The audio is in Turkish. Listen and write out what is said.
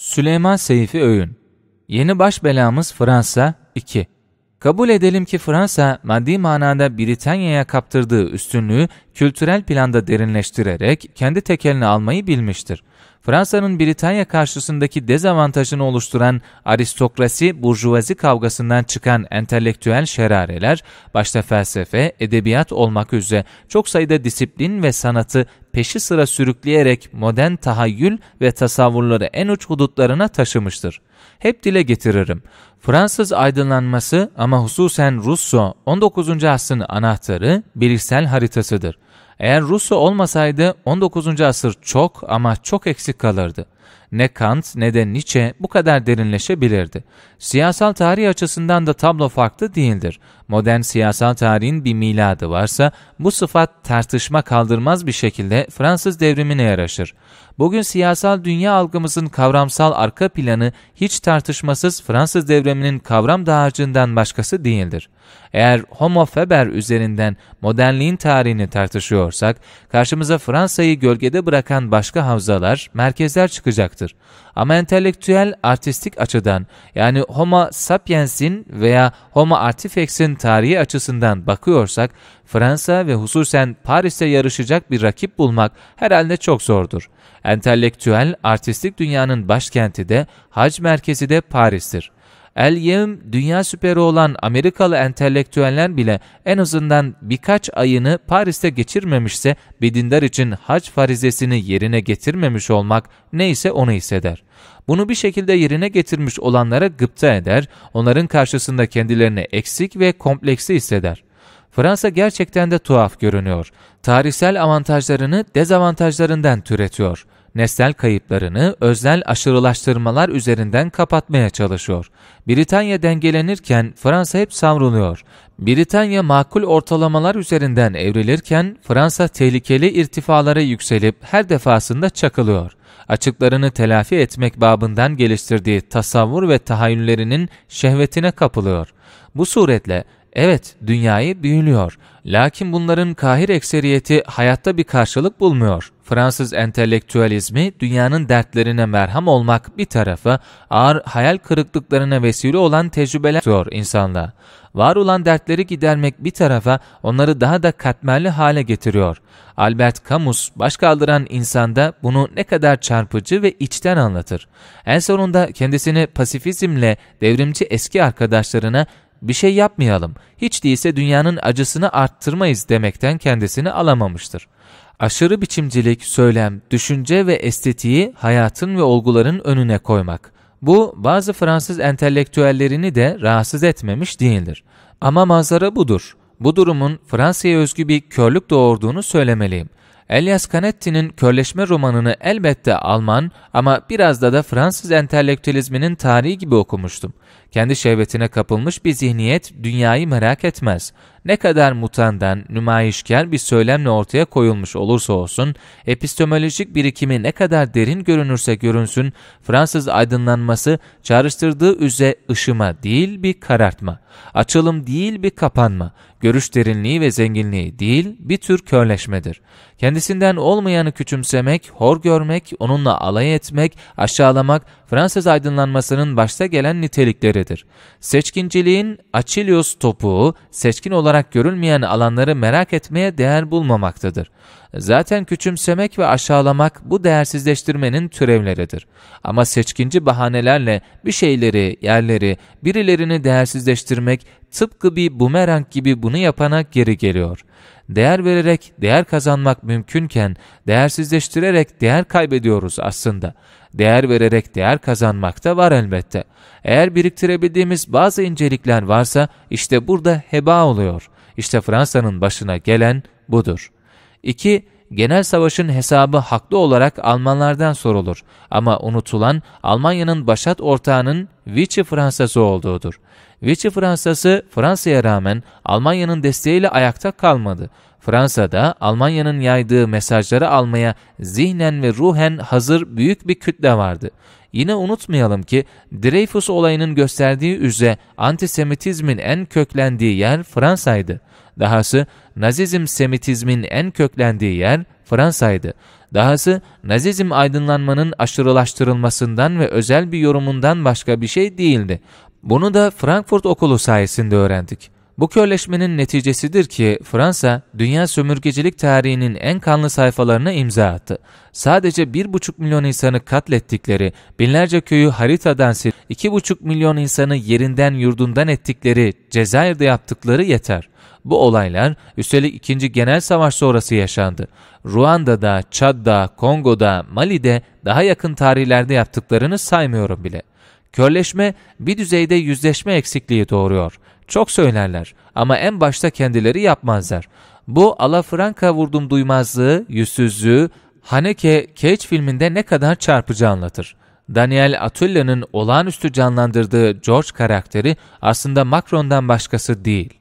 Süleyman Seyfi Öğün Yeni baş belamız Fransa 2 Kabul edelim ki Fransa maddi manada Britanya'ya kaptırdığı üstünlüğü kültürel planda derinleştirerek kendi tekelini almayı bilmiştir. Fransa'nın Britanya karşısındaki dezavantajını oluşturan aristokrasi burjuvazi kavgasından çıkan entelektüel şerareler, başta felsefe, edebiyat olmak üzere çok sayıda disiplin ve sanatı peşi sıra sürükleyerek modern tahayyül ve tasavvurları en uç hudutlarına taşımıştır. Hep dile getiririm. Fransız aydınlanması ama hususen Russo 19. asrın anahtarı bilişsel haritasıdır. Eğer Russo olmasaydı 19. asır çok ama çok eksik kalırdı. Ne Kant ne de Nietzsche bu kadar derinleşebilirdi. Siyasal tarih açısından da tablo farklı değildir. Modern siyasal tarihin bir miladı varsa bu sıfat tartışma kaldırmaz bir şekilde Fransız devrimine yaraşır. Bugün siyasal dünya algımızın kavramsal arka planı hiç tartışmasız Fransız devriminin kavram dağarcığından başkası değildir. Eğer Homo Faber üzerinden modernliğin tarihini tartışıyorsak, karşımıza Fransa'yı gölgede bırakan başka havzalar, merkezler çıkacak çıkacaktır. Ama entelektüel artistik açıdan yani Homo sapiens'in veya Homo artifex'in tarihi açısından bakıyorsak Fransa ve hususen Paris'te yarışacak bir rakip bulmak herhalde çok zordur. Entelektüel artistik dünyanın başkenti de hac merkezi de Paris'tir. El Yevm dünya süperi olan Amerikalı entelektüeller bile en azından birkaç ayını Paris'te geçirmemişse bir dindar için hac farizesini yerine getirmemiş olmak neyse onu hisseder. Bunu bir şekilde yerine getirmiş olanlara gıpta eder, onların karşısında kendilerini eksik ve kompleksi hisseder. Fransa gerçekten de tuhaf görünüyor. Tarihsel avantajlarını dezavantajlarından türetiyor.'' nesnel kayıplarını özel aşırılaştırmalar üzerinden kapatmaya çalışıyor. Britanya dengelenirken Fransa hep savruluyor. Britanya makul ortalamalar üzerinden evrilirken Fransa tehlikeli irtifalara yükselip her defasında çakılıyor. Açıklarını telafi etmek babından geliştirdiği tasavvur ve tahayyüllerinin şehvetine kapılıyor. Bu suretle evet dünyayı büyülüyor. Lakin bunların kahir ekseriyeti hayatta bir karşılık bulmuyor. Fransız entelektüelizmi dünyanın dertlerine merham olmak bir tarafa ağır hayal kırıklıklarına vesile olan tecrübeler diyor insanla. Var olan dertleri gidermek bir tarafa onları daha da katmerli hale getiriyor. Albert Camus başkaldıran insanda bunu ne kadar çarpıcı ve içten anlatır. En sonunda kendisini pasifizmle devrimci eski arkadaşlarına bir şey yapmayalım, hiç değilse dünyanın acısını arttırmayız demekten kendisini alamamıştır. Aşırı biçimcilik, söylem, düşünce ve estetiği hayatın ve olguların önüne koymak. Bu bazı Fransız entelektüellerini de rahatsız etmemiş değildir. Ama manzara budur. Bu durumun Fransa'ya özgü bir körlük doğurduğunu söylemeliyim. Elias Canetti'nin körleşme romanını elbette Alman ama biraz da da Fransız entelektüelizminin tarihi gibi okumuştum. Kendi şehvetine kapılmış bir zihniyet dünyayı merak etmez ne kadar mutanden, nümayişkar bir söylemle ortaya koyulmuş olursa olsun, epistemolojik birikimi ne kadar derin görünürse görünsün, Fransız aydınlanması çağrıştırdığı üze ışıma değil bir karartma, açılım değil bir kapanma, görüş derinliği ve zenginliği değil bir tür körleşmedir. Kendisinden olmayanı küçümsemek, hor görmek, onunla alay etmek, aşağılamak, Fransız aydınlanmasının başta gelen nitelikleridir. Seçkinciliğin Achilles topuğu, seçkin olarak görülmeyen alanları merak etmeye değer bulmamaktadır. Zaten küçümsemek ve aşağılamak bu değersizleştirmenin türevleridir. Ama seçkinci bahanelerle bir şeyleri, yerleri, birilerini değersizleştirmek tıpkı bir bumerang gibi bunu yapana geri geliyor. Değer vererek değer kazanmak mümkünken değersizleştirerek değer kaybediyoruz aslında değer vererek değer kazanmak da var elbette. Eğer biriktirebildiğimiz bazı incelikler varsa işte burada heba oluyor. İşte Fransa'nın başına gelen budur. 2. Genel savaşın hesabı haklı olarak Almanlardan sorulur ama unutulan Almanya'nın başat ortağının Vichy Fransası olduğudur. Vichy Fransası Fransa'ya rağmen Almanya'nın desteğiyle ayakta kalmadı. Fransa'da Almanya'nın yaydığı mesajları almaya zihnen ve ruhen hazır büyük bir kütle vardı. Yine unutmayalım ki Dreyfus olayının gösterdiği üzere antisemitizmin en köklendiği yer Fransa'ydı. Dahası Nazizm Semitizmin en köklendiği yer Fransa'ydı. Dahası Nazizm aydınlanmanın aşırılaştırılmasından ve özel bir yorumundan başka bir şey değildi. Bunu da Frankfurt Okulu sayesinde öğrendik. Bu körleşmenin neticesidir ki Fransa, dünya sömürgecilik tarihinin en kanlı sayfalarına imza attı. Sadece 1,5 milyon insanı katlettikleri, binlerce köyü haritadan sil, 2,5 milyon insanı yerinden yurdundan ettikleri, Cezayir'de yaptıkları yeter. Bu olaylar üstelik 2. Genel Savaş sonrası yaşandı. Ruanda'da, Çad'da, Kongo'da, Mali'de daha yakın tarihlerde yaptıklarını saymıyorum bile. Körleşme bir düzeyde yüzleşme eksikliği doğuruyor. Çok söylerler ama en başta kendileri yapmazlar. Bu alafranka vurdum duymazlığı, yüzsüzlüğü Haneke Cage filminde ne kadar çarpıcı anlatır. Daniel Atulla'nın olağanüstü canlandırdığı George karakteri aslında Macron'dan başkası değil.